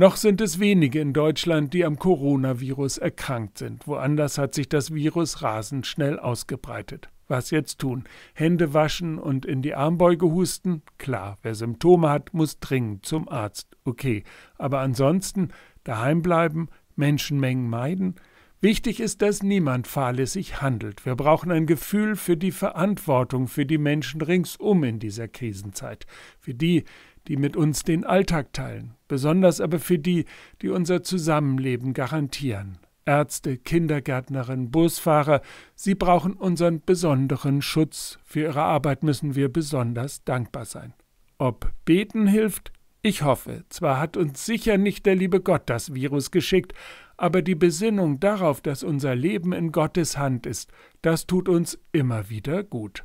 Noch sind es wenige in Deutschland, die am Coronavirus erkrankt sind. Woanders hat sich das Virus rasend schnell ausgebreitet. Was jetzt tun? Hände waschen und in die Armbeuge husten? Klar, wer Symptome hat, muss dringend zum Arzt. Okay, aber ansonsten daheim bleiben, Menschenmengen meiden? Wichtig ist, dass niemand fahrlässig handelt. Wir brauchen ein Gefühl für die Verantwortung für die Menschen ringsum in dieser Krisenzeit, für die, die mit uns den Alltag teilen, besonders aber für die, die unser Zusammenleben garantieren. Ärzte, Kindergärtnerinnen, Busfahrer, sie brauchen unseren besonderen Schutz. Für ihre Arbeit müssen wir besonders dankbar sein. Ob Beten hilft? Ich hoffe, zwar hat uns sicher nicht der liebe Gott das Virus geschickt, aber die Besinnung darauf, dass unser Leben in Gottes Hand ist, das tut uns immer wieder gut.